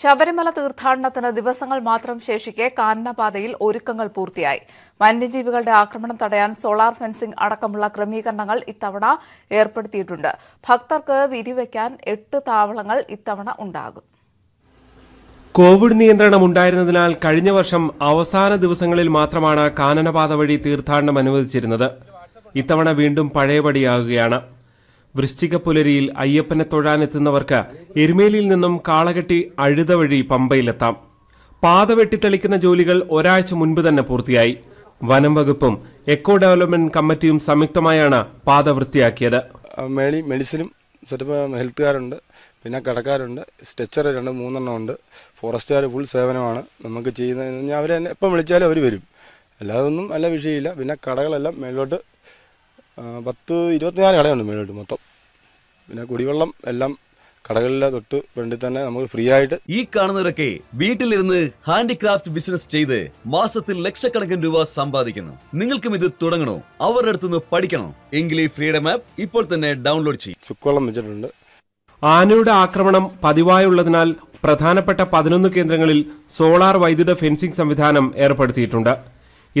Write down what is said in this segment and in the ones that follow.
ശബരിമല തീർത്ഥാടനത്തിന് ദിവസങ്ങൾ മാത്രം ശേഷിക്കെ കാനനപാതയിൽ ഒരുക്കങ്ങൾ പൂർത്തിയായി വന്യജീവികളുടെ ആക്രമണം തടയാൻ സോളാർ ഫെൻസിംഗ് അടക്കമുള്ള ക്രമീകരണങ്ങൾ ഇത്തവണ ഏർപ്പെടുത്തിയിട്ടുണ്ട് ഭക്തർക്ക് വിരിവയ്ക്കാൻ എട്ട് താവളങ്ങൾ ഇത്തവണ ഉണ്ടാകും കോവിഡ് നിയന്ത്രണം ഉണ്ടായിരുന്നതിനാൽ കഴിഞ്ഞ വർഷം അവസാന ദിവസങ്ങളിൽ മാത്രമാണ് കാനനപാത വഴി തീർത്ഥാടനം അനുവദിച്ചിരുന്നത് ഇത്തവണ വീണ്ടും പഴയപടിയാകുകയാണ് വൃശ്ചിക പുലരിയിൽ അയ്യപ്പനെ തൊഴാനെത്തുന്നവർക്ക് എരുമേലിൽ നിന്നും കാളകെട്ടി അഴുത വഴി പമ്പയിലെത്താം പാത വെട്ടിത്തെളിക്കുന്ന ജോലികൾ ഒരാഴ്ച മുൻപ് തന്നെ പൂർത്തിയായി വനം വകുപ്പും എക്കോ ഡെവലപ്മെന്റ് കമ്മിറ്റിയും സംയുക്തമായാണ് പാത വൃത്തിയാക്കിയത് മെഡിസിനും സെറ്റപ്പ് ഹെൽത്തുകാരുണ്ട് പിന്നെ കടക്കാരുണ്ട് സ്ട്രെച്ചർ രണ്ട് മൂന്നെണ്ണം ഉണ്ട് ഫോറസ്റ്റുകാർ ഫുൾ സേവനമാണ് നമുക്ക് ചെയ്യുന്നത് അവരെ എപ്പം വിളിച്ചാലും അവർ വരും അല്ലാതൊന്നും നല്ല വിഷയമില്ല പിന്നെ കടകളെല്ലാം മേലോട്ട് പത്ത് ഇരുപത്തിനാല് കടയുണ്ട് മേലോട്ട് മൊത്തം പിന്നെ കുടിവെള്ളം എല്ലാം കടകളിലെ തൊട്ട് വേണ്ടി തന്നെ നമുക്ക് ഫ്രീ ആയിട്ട് ഈ കാണുന്നവരൊക്കെ വീട്ടിലിരുന്ന് ഹാൻഡിക്രാഫ്റ്റ് ബിസിനസ് ചെയ്ത് മാസത്തിൽ ലക്ഷക്കണക്കിന് രൂപ സമ്പാദിക്കുന്നു നിങ്ങൾക്കും ഇത് തുടങ്ങണോ അവരുടെ അടുത്തുനിന്ന് പഠിക്കണോ എങ്കിലീ ഫ്രീഡം ആപ്പ് ഇപ്പോൾ തന്നെ ഡൗൺലോഡ് ചെയ്യും ചുക്കോളം വെച്ചിട്ടുണ്ട് ആനയുടെ ആക്രമണം പതിവായുള്ളതിനാൽ പ്രധാനപ്പെട്ട പതിനൊന്ന് കേന്ദ്രങ്ങളിൽ സോളാർ വൈദ്യുത ഫെൻസിംഗ് സംവിധാനം ഏർപ്പെടുത്തിയിട്ടുണ്ട്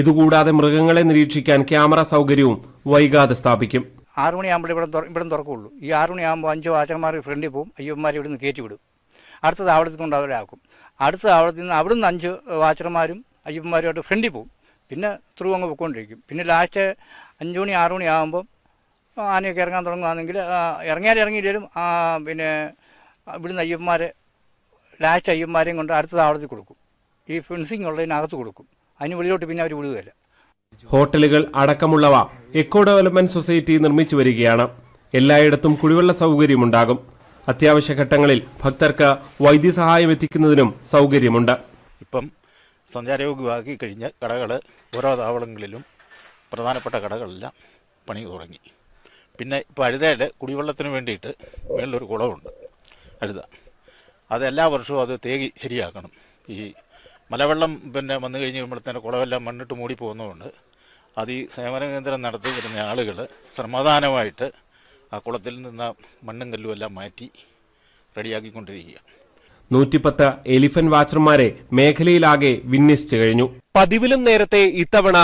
ഇതുകൂടാതെ മൃഗങ്ങളെ നിരീക്ഷിക്കാൻ ക്യാമറ സൗകര്യവും വൈകാതെ സ്ഥാപിക്കും ആറു മണിയാകുമ്പോൾ ഇവിടെ ഇവിടെ തുറക്കുള്ളൂ ഈ ആറു മണിയാകുമ്പോൾ അഞ്ചോ ആച്ചന്മാർ ഫ്രണ്ടിൽ പോകും ഇവിടെ നിന്ന് കയറ്റി വിടും അടുത്ത താവളത്തിൽ കൊണ്ട് ആക്കും അടുത്ത താവളത്തിൽ നിന്ന് അവിടുന്ന് അഞ്ച് വാച്ചർമാരും അയ്യപ്പന്മാരുമായിട്ട് ഫ്രണ്ടിൽ പോകും പിന്നെ ത്രൂ അങ്ങ് പോയിക്കൊണ്ടിരിക്കും പിന്നെ ലാസ്റ്റ് അഞ്ചു മണി ആറു മണി ആകുമ്പം ആനയൊക്കെ ഇറങ്ങാൻ തുടങ്ങുകയാണെങ്കിൽ ഇറങ്ങിയാൽ ഇറങ്ങിയില്ലേലും പിന്നെ ഇവിടുന്ന് അയ്യപ്പന്മാരെ ലാസ്റ്റ് അയ്യന്മാരെയും കൊണ്ട് അടുത്ത താവളത്തിൽ കൊടുക്കും ഈ ഫെൻസിങ് ഉള്ളതിനകത്ത് കൊടുക്കും അതിന് വെളിയിലോട്ട് പിന്നെ അവർ വിടുകയില്ല ഹോട്ടലുകൾ അടക്കമുള്ളവ എക്കോ ഡെവലപ്മെന്റ് സൊസൈറ്റി നിർമ്മിച്ചു വരികയാണ് എല്ലായിടത്തും കുടിവെള്ള സൗകര്യമുണ്ടാകും അത്യാവശ്യ ഘട്ടങ്ങളിൽ ഭക്തർക്ക് വൈദ്യസഹായം എത്തിക്കുന്നതിനും സൗകര്യമുണ്ട് ഇപ്പം സഞ്ചാരയോഗ്യമാക്കി കഴിഞ്ഞ കടകൾ ഓരോ താവളങ്ങളിലും പ്രധാനപ്പെട്ട കടകളെല്ലാം പണി തുടങ്ങി പിന്നെ ഇപ്പോൾ അഴുതയുടെ കുടിവെള്ളത്തിന് വേണ്ടിയിട്ട് മേളിലൊരു കുളമുണ്ട് അഴുത അത് എല്ലാ വർഷവും അത് തേകി ശരിയാക്കണം ഈ മലവെള്ളം പിന്നെ വന്നു കഴിഞ്ഞ് തന്നെ കുളമെല്ലാം മണ്ണിട്ട് മൂടി പോകുന്നതുകൊണ്ട് അത് ഈ സേവന കേന്ദ്രം നടത്തി വരുന്ന ആളുകൾ ശ്രമദാനമായിട്ട് ആ കുളത്തിൽ നിന്ന് മണ്ണും കല്ലും എല്ലാം മാറ്റി റെഡിയാക്കിക്കൊണ്ടിരിക്കുക നൂറ്റിപ്പത്ത് എലിഫന്റ് വാച്ചർമാരെ മേഖലയിലാകെ വിന്യസിച്ചു കഴിഞ്ഞു പതിവിലും നേരത്തെ ഇത്തവണ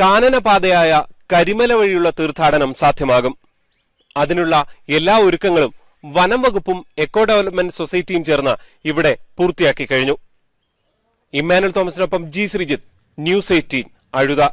കാനനപാതയായ കരിമല വഴിയുള്ള തീർത്ഥാടനം സാധ്യമാകും അതിനുള്ള എല്ലാ ഒരുക്കങ്ങളും വനം വകുപ്പും എക്കോ ഡെവലപ്മെന്റ് സൊസൈറ്റിയും ചേർന്ന് ഇവിടെ പൂർത്തിയാക്കി കഴിഞ്ഞു ഇമ്മാനുവൽ തോമസിനൊപ്പം ജി ശ്രീജിത്ത് ന്യൂസ് എയ്റ്റീൻ അഴുത